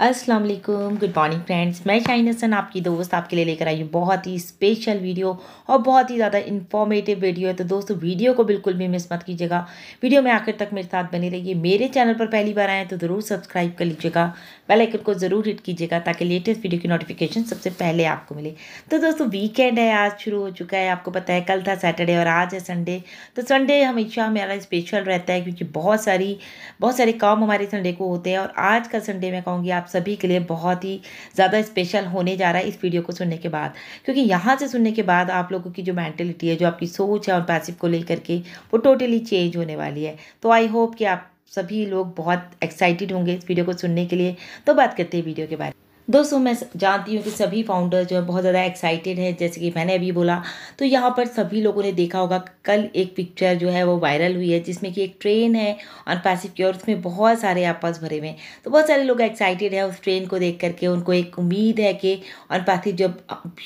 अस्सलाम वालेकुम good morning friends मैं शाइन हसन आपकी दोस्त आपके लिए लेकर आई हूँ बहुत ही स्पेशल वीडियो और बहुत ही ज़्यादा इन्फॉर्मेटिव वीडियो है तो दोस्तों वीडियो को बिल्कुल भी मिस मत कीजिएगा वीडियो में आखिर तक मेरे साथ बने रहिए मेरे चैनल पर पहली बार आएँ तो ज़रूर सब्सक्राइब कर लीजिएगा बेल आइकन को ज़रूर हिट कीजिएगा ताकि लेटेस्ट वीडियो की नोटिफिकेशन सबसे पहले आपको मिले तो दोस्तों वीकेंड है आज शुरू हो चुका है आपको पता है कल था सैटरडे और आज है संडे तो संडे हमेशा हमारा स्पेशल रहता है क्योंकि बहुत सारी बहुत सारे काम हमारे संडे को होते हैं और आज का संडे मैं कहूँगी आप सभी के लिए बहुत ही ज़्यादा स्पेशल होने जा रहा है इस वीडियो को सुनने के बाद क्योंकि यहाँ से सुनने के बाद आप लोगों की जो मैंटेलिटी है जो आपकी सोच है और पैसिव को लेकर के वो टोटली चेंज होने वाली है तो आई होप कि आप सभी लोग बहुत एक्साइटेड होंगे इस वीडियो को सुनने के लिए तो बात करते हैं वीडियो के बारे में दोस्तों मैं जानती हूँ कि सभी फाउंडर जो है बहुत ज़्यादा एक्साइटेड हैं जैसे कि मैंने अभी बोला तो यहाँ पर सभी लोगों ने देखा होगा कल एक पिक्चर जो है वो वायरल हुई है जिसमें कि एक ट्रेन है और की और उसमें बहुत सारे आपस भरे हुए हैं तो बहुत सारे लोग एक्साइटेड है उस ट्रेन को देख करके उनको एक उम्मीद है कि और पैथिक जब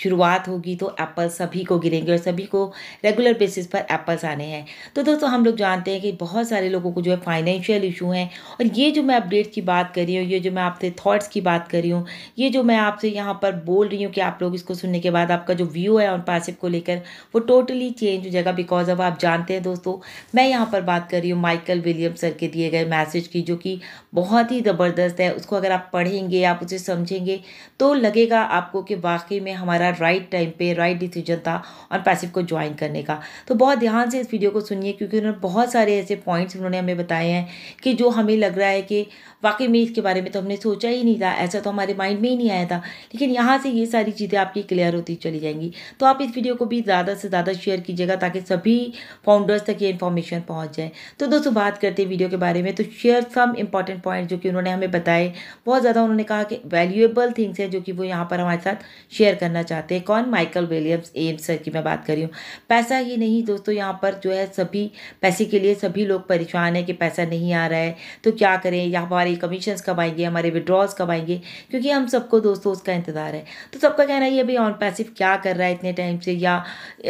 शुरुआत होगी तो एप्पल सभी को गिरेंगे और सभी को रेगुलर बेसिस पर एप्पल्स आने हैं तो दोस्तों हम लोग जानते हैं कि बहुत सारे लोगों को जो है फाइनेंशियल इशू हैं और ये जो मैं अपडेट की बात कर रही हूँ ये जो मैं आपसे थाट्स की बात कर रही हूँ ये जो मैं आपसे यहाँ पर बोल रही हूँ कि आप लोग इसको सुनने के बाद आपका जो व्यू है ऑन पासिव को लेकर वो टोटली चेंज हो जाएगा बिकॉज अब आप जानते हैं दोस्तों मैं यहाँ पर बात कर रही हूँ माइकल विलियम सर के दिए गए मैसेज की जो कि बहुत ही ज़बरदस्त है उसको अगर आप पढ़ेंगे आप उसे समझेंगे तो लगेगा आपको कि वाकई में हमारा राइट टाइम पर राइट डिसीजन था और पैसिव को ज्वाइन करने का तो बहुत ध्यान से इस वीडियो को सुनिए क्योंकि उन्होंने बहुत सारे ऐसे पॉइंट्स उन्होंने हमें बताए हैं कि जो हमें लग रहा है कि वाकई में इसके बारे में तो हमने सोचा ही नहीं था ऐसा तो हमारे माइंड में में ही नहीं आया था लेकिन यहाँ से ये सारी चीज़ें आपकी क्लियर होती चली जाएंगी तो आप इस वीडियो को भी ज़्यादा से ज़्यादा शेयर कीजिएगा ताकि सभी फाउंडर्स तक ये इन्फॉर्मेशन पहुँच जाए तो दोस्तों बात करते हैं वीडियो के बारे में तो शेयर सम इम्पॉर्टेंट पॉइंट जो कि उन्होंने हमें बताए बहुत ज़्यादा उन्होंने कहा कि वैल्यूएबल थिंग्स हैं जो कि वो यहाँ पर हमारे साथ शेयर करना चाहते हैं कौन माइकल विलियम्स एम्स सर की मैं बात कर रही हूँ पैसा ही नहीं दोस्तों यहाँ पर जो है सभी पैसे के लिए सभी लोग परेशान है कि पैसा नहीं आ रहा है तो क्या करें या हमारे कमीशन कब आएंगे हमारे विड्रॉल्स कब आएंगे क्योंकि हम सबको दोस्तों उसका इंतज़ार है तो सबका कहना ये भाई ऑन पैसिव क्या कर रहा है इतने टाइम से या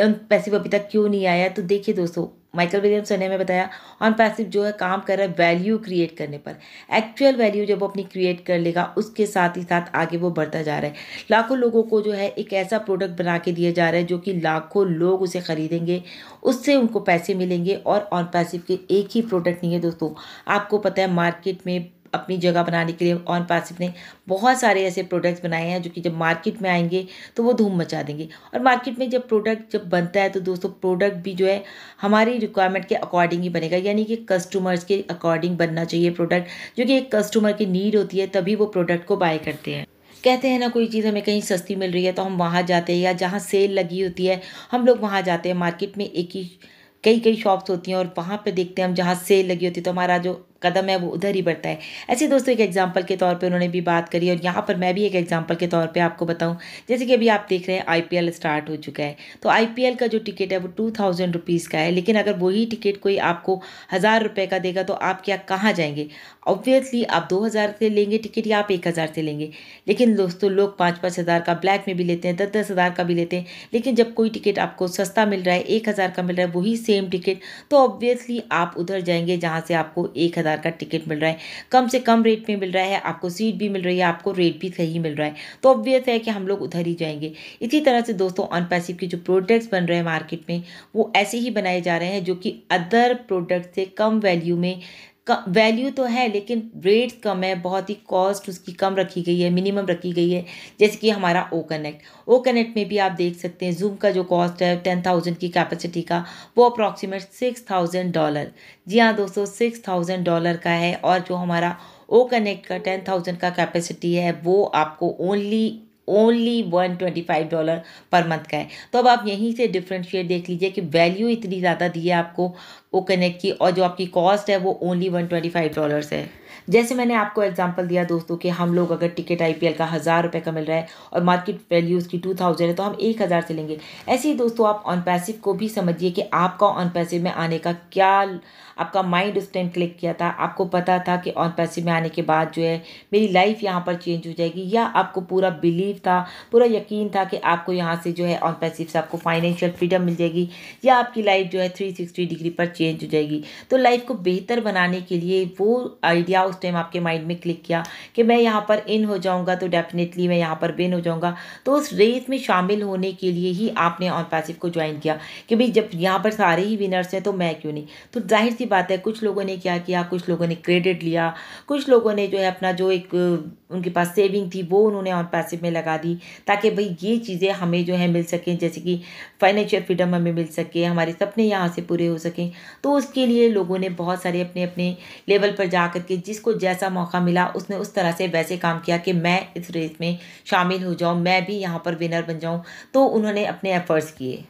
ऑन पैसिव अभी तक क्यों नहीं आया तो देखिए दोस्तों माइकल विलियम्स ने हमें बताया ऑन पैसिव जो है काम कर रहा है वैल्यू क्रिएट करने पर एक्चुअल वैल्यू जब वो अपनी क्रिएट कर लेगा उसके साथ ही साथ आगे वो बढ़ता जा रहा है लाखों लोगों को जो है एक ऐसा प्रोडक्ट बना के दिया जा रहा है जो कि लाखों लोग उसे ख़रीदेंगे उससे उनको पैसे मिलेंगे और ऑन पैसिव के एक ही प्रोडक्ट नहीं है दोस्तों आपको पता है मार्केट में अपनी जगह बनाने के लिए ऑन पासिव ने बहुत सारे ऐसे प्रोडक्ट्स बनाए हैं जो कि जब मार्केट में आएंगे तो वो धूम मचा देंगे और मार्केट में जब प्रोडक्ट जब बनता है तो दोस्तों प्रोडक्ट भी जो है हमारी रिक्वायरमेंट के अकॉर्डिंग ही बनेगा यानी कि कस्टमर्स के अकॉर्डिंग बनना चाहिए प्रोडक्ट जो कि एक कस्टमर की नीड होती है तभी वो प्रोडक्ट को बाय करते हैं कहते हैं ना कोई चीज़ हमें कहीं सस्ती मिल रही है तो हम वहाँ जाते हैं या जहाँ सेल लगी होती है हम लोग वहाँ जाते हैं मार्केट में एक ही कई कई शॉप्स होती हैं और वहाँ पे देखते हैं हम जहाँ सेल लगी होती है तो हमारा जो कदम है वो उधर ही बढ़ता है ऐसे दोस्तों एक एग्जाम्पल के तौर पे उन्होंने भी बात करी और यहाँ पर मैं भी एक एग्जाम्पल के तौर पे आपको बताऊँ जैसे कि अभी आप देख रहे हैं आईपीएल स्टार्ट हो चुका है तो आईपीएल का जो टिकट है वो टू थाउजेंड रुपीज़ का है लेकिन अगर वही टिकट कोई आपको हज़ार रुपये का देगा तो आप क्या कहाँ जाएंगे ऑब्वियसली आप दो हज़ार से लेंगे टिकट या आप एक हज़ार से लेंगे लेकिन दोस्तों लोग पाँच पाँच हज़ार का ब्लैक में भी लेते हैं दस दस हज़ार का भी लेते हैं लेकिन जब कोई टिकट आपको सस्ता मिल रहा है एक हज़ार का मिल रहा है वही सेम टिकट तो ऑब्वियसली आप उधर जाएंगे जहाँ से आपको एक हज़ार का टिकट मिल रहा है कम से कम रेट में मिल रहा है आपको सीट भी मिल रही है आपको रेट भी सही मिल रहा है तो ऑब्वियस है कि हम लोग उधर ही जाएंगे इसी तरह से दोस्तों अनपैसिव के जो प्रोडक्ट्स बन रहे हैं मार्केट में वो ऐसे ही बनाए जा रहे हैं जो कि अदर प्रोडक्ट से कम वैल्यू में वैल्यू तो है लेकिन रेट कम है बहुत ही कॉस्ट उसकी कम रखी गई है मिनिमम रखी गई है जैसे कि हमारा ओ कनेक्ट ओ कनेक्ट में भी आप देख सकते हैं जूम का जो कॉस्ट है टेन थाउजेंड की कैपेसिटी का वो अप्रॉक्सीमेट सिक्स थाउजेंड डॉलर जी हाँ दोस्तों सिक्स थाउजेंड डॉलर का है और जो हमारा ओ कनेक्ट का टेन थाउजेंड का कैपेसिटी है वो आपको only only one twenty five dollar per month का है तो अब आप यहीं से डिफ्रेंशिएट देख लीजिए कि वैल्यू इतनी ज़्यादा दी है आपको वो कनेक्ट की और जो आपकी कॉस्ट है वो only one twenty five dollars है जैसे मैंने आपको एग्जांपल दिया दोस्तों कि हम लोग अगर टिकट आईपीएल का हज़ार रुपये का मिल रहा है और मार्केट वैल्यू उसकी टू थाउजेंड है तो हम एक हज़ार से लेंगे ऐसे ही दोस्तों आप ऑन पैसिव को भी समझिए कि आपका ऑन पैसिव में आने का क्या आपका माइंड उस टाइम क्लिक किया था आपको पता था कि ऑन पैसिव में आने के बाद जो है मेरी लाइफ यहाँ पर चेंज हो जाएगी या आपको पूरा बिलीव था पूरा यकीन था कि आपको यहाँ से जो है ऑन पैसिव से आपको फाइनेंशियल फ्रीडम मिल जाएगी या आपकी लाइफ जो है थ्री सिक्सटी डिग्री पर चेंज हो जाएगी तो लाइफ को बेहतर बनाने के लिए वो आइडिया किया उस टाइम आपके माइंड में क्लिक किया कि मैं यहाँ पर इन हो जाऊँगा तो डेफिनेटली मैं यहाँ पर बिन हो जाऊँगा तो उस रेस में शामिल होने के लिए ही आपने ऑन पैसिव को ज्वाइन किया कि भाई जब यहाँ पर सारे ही विनर्स हैं तो मैं क्यों नहीं तो जाहिर सी बात है कुछ लोगों ने क्या किया कुछ लोगों ने क्रेडिट लिया कुछ लोगों ने जो है अपना जो एक उनके पास सेविंग थी वो उन्होंने ऑन पैसिव में लगा दी ताकि भाई ये चीज़ें हमें जो है मिल सकें जैसे कि फाइनेंशियल फ्रीडम हमें मिल सके हमारे सपने यहाँ से पूरे हो सकें तो उसके लिए लोगों ने बहुत सारे अपने अपने लेवल पर जा करके के जिसको जैसा मौका मिला उसने उस तरह से वैसे काम किया कि मैं इस रेस में शामिल हो जाऊँ मैं भी यहाँ पर विनर बन जाऊँ तो उन्होंने अपने एफर्ट्स किए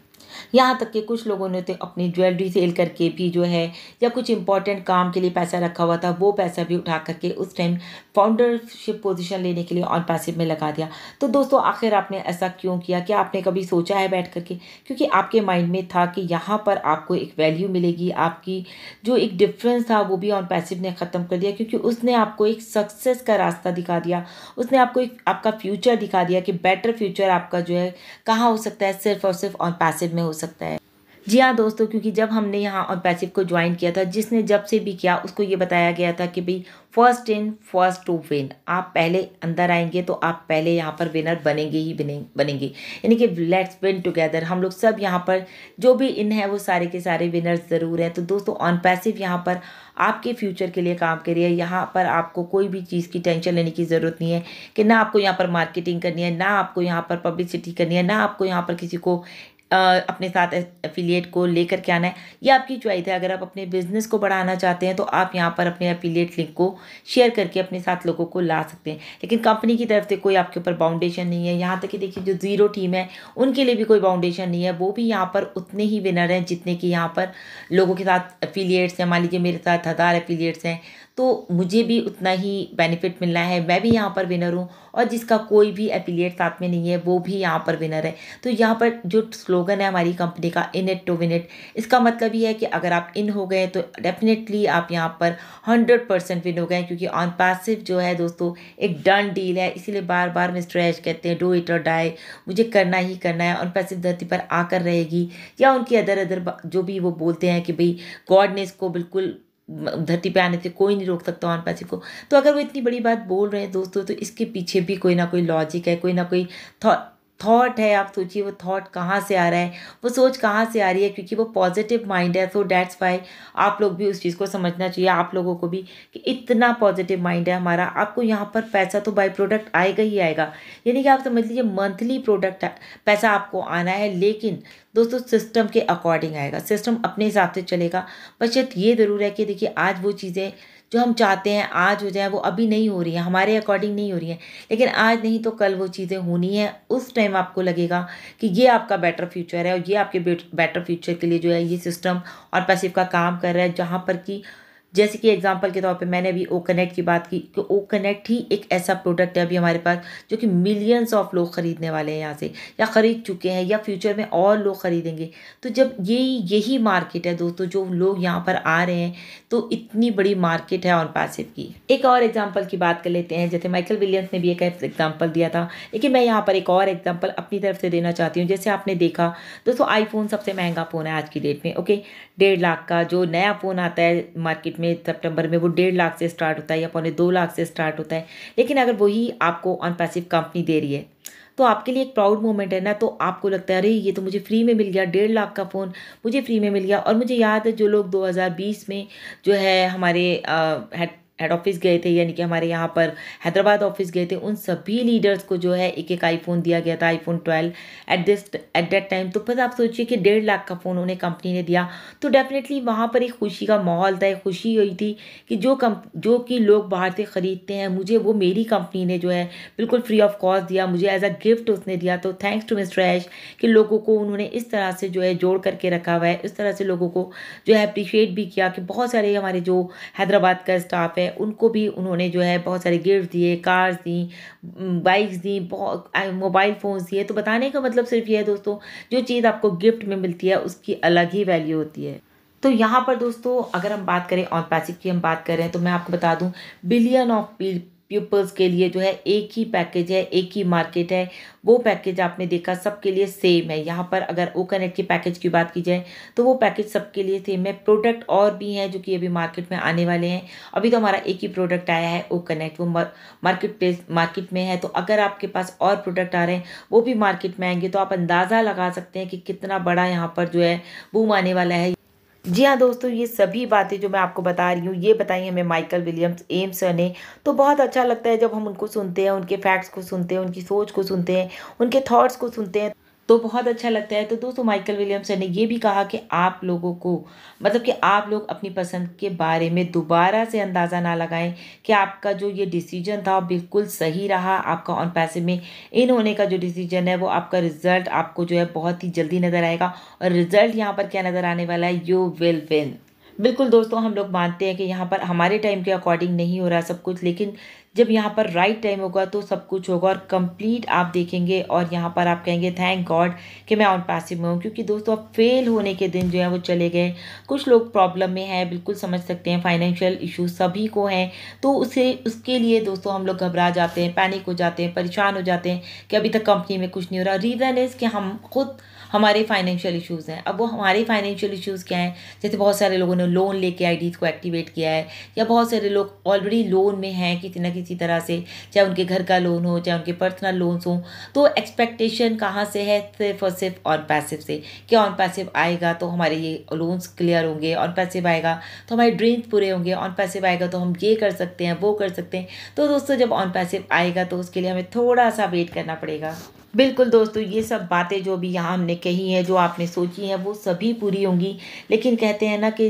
यहाँ तक कि कुछ लोगों ने तो अपनी ज्वेलरी सेल करके भी जो है या कुछ इंपॉर्टेंट काम के लिए पैसा रखा हुआ था वो पैसा भी उठा करके उस टाइम फाउंडरशिप पोजिशन लेने के लिए ऑन पैसिव में लगा दिया तो दोस्तों आखिर आपने ऐसा क्यों किया क्या आपने कभी सोचा है बैठ करके क्योंकि आपके माइंड में था कि यहाँ पर आपको एक वैल्यू मिलेगी आपकी जो एक डिफरेंस था वो भी ऑन पैसिव ने ख़त्म कर दिया क्योंकि उसने आपको एक सक्सेस का रास्ता दिखा दिया उसने आपको एक आपका फ्यूचर दिखा दिया कि बेटर फ्यूचर आपका जो है कहाँ हो सकता है सिर्फ और सिर्फ ऑन पैसिव में हो सकता है जी हाँ दोस्तों क्योंकि जब हमने यहाँ और पैसिव को ज्वाइन किया था जिसने जब से भी किया उसको ये बताया गया था कि भाई first in first to win आप पहले अंदर आएंगे तो आप पहले यहाँ पर विनर बनेंगे ही बने बनेंगे यानी कि लेट्स विन टुगेदर हम लोग सब यहाँ पर जो भी इन है वो सारे के सारे विनर ज़रूर हैं तो दोस्तों ऑन पैसिव यहाँ पर आपके फ्यूचर के लिए काम करिए यहाँ पर आपको कोई भी चीज़ की टेंशन लेने की ज़रूरत नहीं है कि ना आपको यहाँ पर मार्केटिंग करनी है ना आपको यहाँ पर पब्लिसिटी करनी है ना आपको यहाँ पर किसी को अपने साथ एफिलिएट को लेकर के आना है ये आपकी चॉइस है अगर आप अपने बिजनेस को बढ़ाना चाहते हैं तो आप यहाँ पर अपने एफिलिएट लिंक को शेयर करके अपने साथ लोगों को ला सकते हैं लेकिन कंपनी की तरफ से कोई आपके ऊपर बाउंडेशन नहीं है यहाँ तक कि देखिए जो ज़ीरो टीम है उनके लिए भी कोई बाउंडेशन नहीं है वो भी यहाँ पर उतने ही विनर हैं जितने कि यहाँ पर लोगों के साथ एफिलिएट्स हैं मान लीजिए मेरे साथ हज़ार एफिलिएट्स हैं तो मुझे भी उतना ही बेनिफिट मिलना है मैं भी यहाँ पर विनर हूँ और जिसका कोई भी एफिलिएट साथ में नहीं है वो भी यहाँ पर विनर है तो यहाँ पर जो स्लोगन है हमारी कंपनी का in it to win it इसका मतलब ये है कि अगर आप इन हो गए तो डेफिनेटली आप यहाँ पर हंड्रेड परसेंट विन हो गए क्योंकि ऑन पासिव जो है दोस्तों एक डन डील है इसीलिए बार बार मिस्टर एच कहते हैं डो इट और डाई मुझे करना ही करना है ऑन पैसिव धरती पर आकर रहेगी या उनकी अदर अदर जो भी वो बोलते हैं कि भाई गॉड ने इसको बिल्कुल धरती पे आने से कोई नहीं रोक सकता वन पैसे को तो अगर वो इतनी बड़ी बात बोल रहे हैं दोस्तों तो इसके पीछे भी कोई ना कोई लॉजिक है कोई ना कोई थॉट थॉट है आप सोचिए वो थॉट कहाँ से आ रहा है वो सोच कहाँ से आ रही है क्योंकि वो पॉजिटिव माइंड है सो डैट्स वाई आप लोग भी उस चीज़ को समझना चाहिए आप लोगों को भी कि इतना पॉजिटिव माइंड है हमारा आपको यहाँ पर पैसा तो बाई प्रोडक्ट आएगा ही आएगा यानी कि आप समझ लीजिए मंथली प्रोडक्ट पैसा आपको आना है लेकिन दोस्तों सिस्टम के अकॉर्डिंग आएगा सिस्टम अपने हिसाब से चलेगा बस ये ज़रूर है कि देखिए आज वो चीज़ें जो हम चाहते हैं आज हो जाए वो अभी नहीं हो रही है हमारे अकॉर्डिंग नहीं हो रही है लेकिन आज नहीं तो कल वो चीज़ें होनी है उस टाइम आपको लगेगा कि ये आपका बेटर फ्यूचर है और ये आपके बेटर फ्यूचर के लिए जो है ये सिस्टम और पैसिव का काम कर रहा है जहाँ पर कि जैसे कि एग्जांपल के तौर पे मैंने अभी ओ कनेक्ट की बात की कि ओ कनेक्ट ही एक ऐसा प्रोडक्ट है अभी हमारे पास जो कि मिलियंस ऑफ लोग ख़रीदने वाले हैं यहाँ से या ख़रीद चुके हैं या फ्यूचर में और लोग ख़रीदेंगे तो जब यही यही मार्केट है दोस्तों जो लोग यहाँ पर आ रहे हैं तो इतनी बड़ी मार्केट है ऑन पैसिव की एक और एग्जाम्पल की बात कर लेते हैं जैसे माइकल विलियम्स ने भी एक एग्जाम्पल दिया था लेकिन मैं यहाँ पर एक और एग्जाम्पल अपनी तरफ से देना चाहती हूँ जैसे आपने देखा दोस्तों आईफोन सबसे महंगा फ़ोन है आज की डेट में ओके डेढ़ लाख का जो नया फ़ोन आता है मार्केट में में सेप्टेम्बर में वो डेढ़ लाख से स्टार्ट होता है या पौने दो लाख से स्टार्ट होता है लेकिन अगर वही आपको ऑन पैसिव कंपनी दे रही है तो आपके लिए एक प्राउड मोमेंट है ना तो आपको लगता है अरे ये तो मुझे फ्री में मिल गया डेढ़ लाख का फ़ोन मुझे फ्री में मिल गया और मुझे याद है जो लोग 2020 में जो है हमारे हेड हेड ऑफिस गए थे यानी कि हमारे यहाँ पर हैदराबाद ऑफिस गए थे उन सभी लीडर्स को जो है एक एक आईफोन दिया गया था iPhone twelve at this at that time तो फिर आप सोचिए कि डेढ़ लाख का फ़ोन उन्हें कंपनी ने दिया तो डेफिनेटली वहाँ पर एक खुशी का माहौल था एक खुशी हुई थी कि जो कम जो कि लोग बाहर से ख़रीदते हैं मुझे वो मेरी कंपनी ने जो है बिल्कुल फ्री ऑफ कॉस्ट दिया मुझे एज अ गिफ्ट उसने दिया तो थैंक्स टू मिस्टर ऐश कि लोगों को उन्होंने इस तरह से जो है जोड़ करके रखा हुआ है इस तरह से लोगों को जो है अप्रिशिएट भी किया कि बहुत सारे हमारे जो हैदराबाद का स्टाफ है हैं उनको भी उन्होंने जो है बहुत सारे गिफ्ट दिए कार्स दी बाइक्स दी मोबाइल फ़ोन्स दिए तो बताने का मतलब सिर्फ ये है दोस्तों जो चीज़ आपको गिफ्ट में मिलती है उसकी अलग ही वैल्यू होती है तो यहाँ पर दोस्तों अगर हम बात करें और पैसिव की हम बात कर रहे हैं तो मैं आपको बता दूँ बिलियन ऑफ पीपल्स के लिए जो है एक ही पैकेज है एक ही मार्केट है वो पैकेज आपने देखा सबके लिए सेम है यहाँ पर अगर ओ कनेक्ट के पैकेज की बात की जाए तो वो पैकेज सबके लिए सेम है प्रोडक्ट और भी हैं जो कि अभी मार्केट में आने वाले हैं अभी तो हमारा एक ही प्रोडक्ट आया है ओ कनेक्ट वो मार्केट प्लेस मार्केट में है तो अगर आपके पास और प्रोडक्ट आ रहे हैं वो भी मार्केट में आएंगे तो आप अंदाज़ा लगा सकते हैं कि कितना बड़ा यहाँ पर जो है बूम आने वाला है जी हाँ दोस्तों ये सभी बातें जो मैं आपको बता रही हूँ ये बताई हमें माइकल विलियम्स एम सर ने तो बहुत अच्छा लगता है जब हम उनको सुनते हैं उनके फैक्ट्स को सुनते हैं उनकी सोच को सुनते हैं उनके थॉट्स को सुनते हैं तो बहुत अच्छा लगता है तो दोस्तों माइकल विलियम्स ने ये भी कहा कि आप लोगों को मतलब कि आप लोग अपनी पसंद के बारे में दोबारा से अंदाज़ा ना लगाएं कि आपका जो ये डिसीजन था बिल्कुल सही रहा आपका ऑन पैसे में इन होने का जो डिसीजन है वो आपका रिज़ल्ट आपको जो है बहुत ही जल्दी नज़र आएगा और रिज़ल्ट यहाँ पर क्या नज़र आने वाला है यू विल विन बिल्कुल दोस्तों हम लोग मानते हैं कि यहाँ पर हमारे टाइम के अकॉर्डिंग नहीं हो रहा सब कुछ लेकिन जब यहाँ पर राइट टाइम होगा तो सब कुछ होगा और कंप्लीट आप देखेंगे और यहाँ पर आप कहेंगे थैंक गॉड कि मैं ऑन पैसिव में हूँ क्योंकि दोस्तों अब फेल होने के दिन जो है वो चले गए कुछ लोग प्रॉब्लम में हैं बिल्कुल समझ सकते हैं फाइनेंशियल इशू सभी को हैं तो उसे उसके लिए दोस्तों हम लोग घबरा जाते हैं पैनिक हो जाते हैं परेशान हो जाते हैं कि अभी तक कंपनी में कुछ नहीं हो रहा रीज़न इज़ कि हम खुद हमारे फाइनेंशियल इशूज़ हैं अब वो हमारे फाइनेंशियल इश्यूज़ क्या हैं जैसे बहुत सारे लोगों ने लोन लेके आईडीज़ को एक्टिवेट किया है या बहुत सारे लोग ऑलरेडी लोन में हैं किसी ना किसी तरह से चाहे उनके घर का लोन हो चाहे उनके पर्सनल लोन्स हों तो एक्सपेक्टेशन कहाँ से है सिर्फ और सिर्फ ऑन पैसिव से कि ऑन पैसिव आएगा तो हमारे ये लोन्स क्लियर होंगे ऑन पैसिव आएगा तो हमारे ड्रीम्स पूरे होंगे ऑन पैसिव आएगा तो हम ये कर सकते हैं वो कर सकते हैं तो दोस्तों जब ऑन पैसिव आएगा तो उसके लिए हमें थोड़ा सा वेट करना पड़ेगा बिल्कुल दोस्तों ये सब बातें जो भी यहाँ हमने कही हैं जो आपने सोची हैं वो सभी पूरी होंगी लेकिन कहते हैं ना कि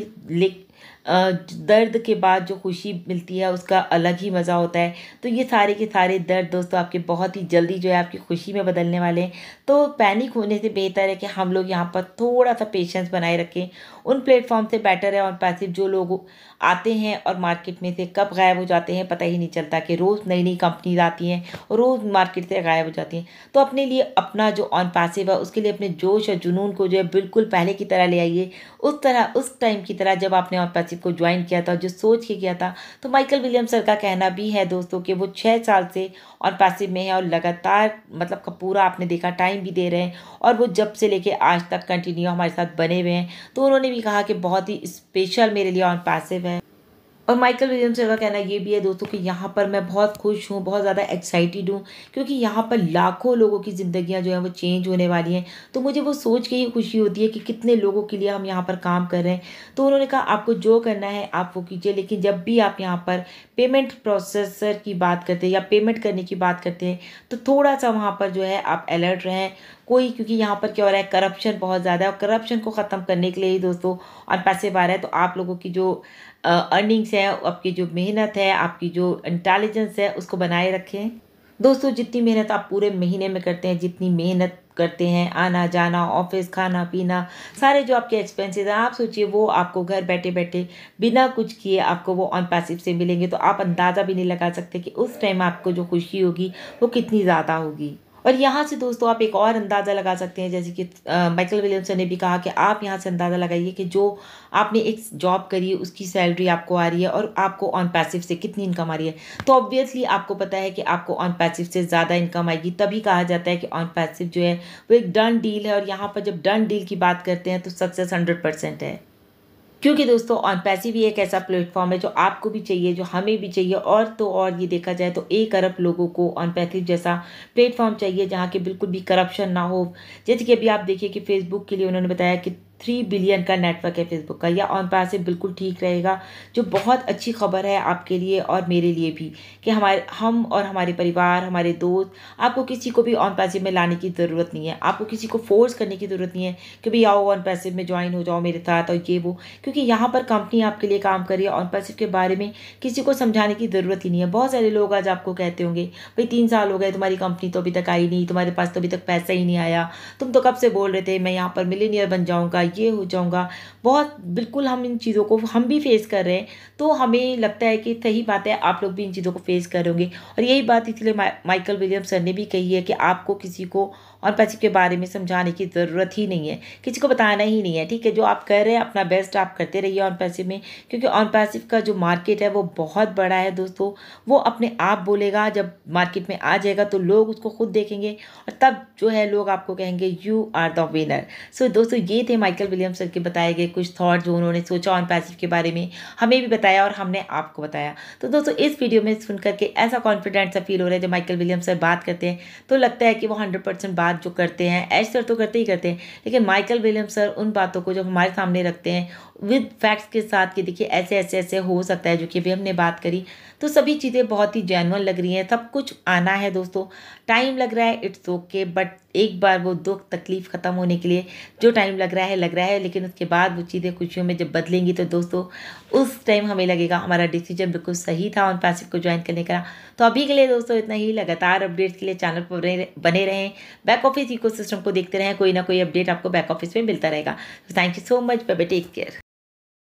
दर्द के बाद जो खुशी मिलती है उसका अलग ही मज़ा होता है तो ये सारे के सारे दर्द दोस्तों आपके बहुत ही जल्दी जो है आपकी खुशी में बदलने वाले हैं तो पैनिक होने से बेहतर है कि हम लोग यहाँ पर थोड़ा सा पेशेंस बनाए रखें उन प्लेटफॉर्म से बेटर है और पैसिव जो लोग आते हैं और मार्केट में से कब गायब हो जाते हैं पता ही नहीं चलता कि रोज़ नई नई कंपनीज आती हैं और रोज़ मार्केट से गायब हो जाती हैं तो अपने लिए अपना जो ऑन पैसिव है उसके लिए अपने जोश और जुनून को जो है बिल्कुल पहले की तरह ले आइए उस तरह उस टाइम की तरह जब आपने ऑन पैसिव स्कॉलरशिप को ज्वाइन किया था जो सोच के किया था तो माइकल विलियम सर का कहना भी है दोस्तों कि वो छः साल से और पैसिव में है और लगातार मतलब का पूरा आपने देखा टाइम भी दे रहे हैं और वो जब से लेके आज तक कंटिन्यू हमारे साथ बने हुए हैं तो उन्होंने भी कहा कि बहुत ही स्पेशल मेरे लिए ऑन पैसिव है और माइकल विलियम्स का कहना ये भी है दोस्तों कि यहाँ पर मैं बहुत खुश हूँ बहुत ज़्यादा एक्साइटेड हूँ क्योंकि यहाँ पर लाखों लोगों की ज़िंदियाँ जो हैं वो चेंज होने वाली हैं तो मुझे वो सोच के ही खुशी होती है कि कितने लोगों के लिए हम यहाँ पर काम कर रहे हैं तो उन्होंने कहा आपको जो करना है आप वो कीजिए लेकिन जब भी आप यहाँ पर पेमेंट प्रोसेसर की बात करते हैं या पेमेंट करने की बात करते हैं तो थोड़ा सा वहाँ पर जो है आप अलर्ट रहें कोई क्योंकि यहाँ पर क्या हो रहा है करप्शन बहुत ज़्यादा है और करप्शन को ख़त्म करने के लिए ही दोस्तों और पैसे पा रहे हैं तो आप लोगों की जो अर्निंग्स है आपकी जो मेहनत है आपकी जो इंटेलिजेंस है उसको बनाए रखें दोस्तों जितनी मेहनत आप पूरे महीने में करते हैं जितनी मेहनत करते हैं आना जाना ऑफिस खाना पीना सारे जो आपके एक्सपेंसेस हैं आप सोचिए वो आपको घर बैठे बैठे बिना कुछ किए आपको वो ऑन पैसिव से मिलेंगे तो आप अंदाज़ा भी नहीं लगा सकते कि उस टाइम आपको जो खुशी होगी वो कितनी ज़्यादा होगी और यहाँ से दोस्तों आप एक और अंदाज़ा लगा सकते हैं जैसे कि माइकल विलियमसन ने भी कहा कि आप यहाँ से अंदाज़ा लगाइए कि जो आपने एक जॉब करी है उसकी सैलरी आपको आ रही है और आपको ऑन पैसिव से कितनी इनकम आ रही है तो ऑब्वियसली आपको पता है कि आपको ऑन पैसिव से ज़्यादा इनकम आएगी तभी कहा जाता है कि ऑन पैसिव जो है वो एक डन डील है और यहाँ पर जब डन डील की बात करते हैं तो सक्सेस हंड्रेड परसेंट है क्योंकि दोस्तों ऑन पैसे भी एक ऐसा प्लेटफॉर्म है जो आपको भी चाहिए जो हमें भी चाहिए और तो और ये देखा जाए तो एक अरब लोगों को ऑन पैसे जैसा प्लेटफॉर्म चाहिए जहाँ के बिल्कुल भी करप्शन ना हो जैसे कि अभी आप देखिए कि फेसबुक के लिए उन्होंने बताया कि थ्री बिलियन का नेटवर्क है फेसबुक का या ऑन पास बिल्कुल ठीक रहेगा जो बहुत अच्छी खबर है आपके लिए और मेरे लिए भी कि हमारे हम और हमारे परिवार हमारे दोस्त आपको किसी को भी ऑन पैसे में लाने की ज़रूरत नहीं है आपको किसी को फोर्स करने की ज़रूरत नहीं है कि भाई आओ ऑन पैसिव में ज्वाइन हो जाओ मेरे साथ और ये वो क्योंकि यहाँ पर कंपनी आपके लिए काम कर रही है ऑन पैसिव के बारे में किसी को समझाने की ज़रूरत ही नहीं है बहुत सारे लोग आज आपको कहते होंगे भाई तीन साल हो गए तुम्हारी कंपनी तो अभी तक आई नहीं तुम्हारे पास तो अभी तक पैसा ही नहीं आया तुम तो कब से बोल रहे थे मैं यहाँ पर मिलीनियर बन जाऊँगा ये हो जाऊँगा बहुत बिल्कुल हम इन चीज़ों को हम भी फेस कर रहे हैं तो हमें लगता है कि सही बात है आप लोग भी इन चीज़ों को फेस करोगे और यही बात इसलिए माइकल विलियम सर ने भी कही है कि आपको किसी को और पैसे के बारे में समझाने की ज़रूरत ही नहीं है किसी को बताना ही नहीं है ठीक है जो आप कर रहे हैं अपना बेस्ट आप करते रहिए ऑन पैसे में क्योंकि ऑन पैसिव का जो मार्केट है वो बहुत बड़ा है दोस्तों वो अपने आप बोलेगा जब मार्केट में आ जाएगा तो लोग उसको खुद देखेंगे और तब जो है लोग आपको कहेंगे you are the winner so दोस्तों ये थे माइकल विलियम सर के बताए गए कुछ थाट जो उन्होंने सोचा ऑन पैसिव के बारे में हमें भी बताया और हमने आपको बताया तो दोस्तों इस वीडियो में सुन करके ऐसा कॉन्फिडेंट सा फील हो रहा है जब माइकल विलियम सर बात करते हैं तो लगता है कि वो हंड्रेड परसेंट बात काम जो करते हैं ऐश सर तो करते ही करते हैं लेकिन माइकल विलियम सर उन बातों को जो हमारे सामने रखते हैं विद फैक्ट्स के साथ कि देखिए ऐसे ऐसे ऐसे हो सकता है जो कि अभी हमने बात करी तो सभी चीज़ें बहुत ही जैनवन लग रही हैं सब कुछ आना है दोस्तों टाइम लग रहा है इट्स ओके बट एक बार वो दुख तकलीफ़ ख़त्म होने के लिए जो टाइम लग रहा है लग रहा है लेकिन उसके बाद वो चीज़ें खुशियों में जब बदलेंगी तो दोस्तों उस टाइम हमें लगेगा हमारा डिसीजन बिल्कुल सही था उन पैसिव को ज्वाइन करने का तो अभी के लिए दोस्तों इतना ही लगातार अपडेट्स के लिए चैनल पर बने रहें बैक ऑफिस इको को देखते रहें कोई ना कोई अपडेट आपको बैक ऑफिस में मिलता रहेगा थैंक यू सो मच बेबे टेक केयर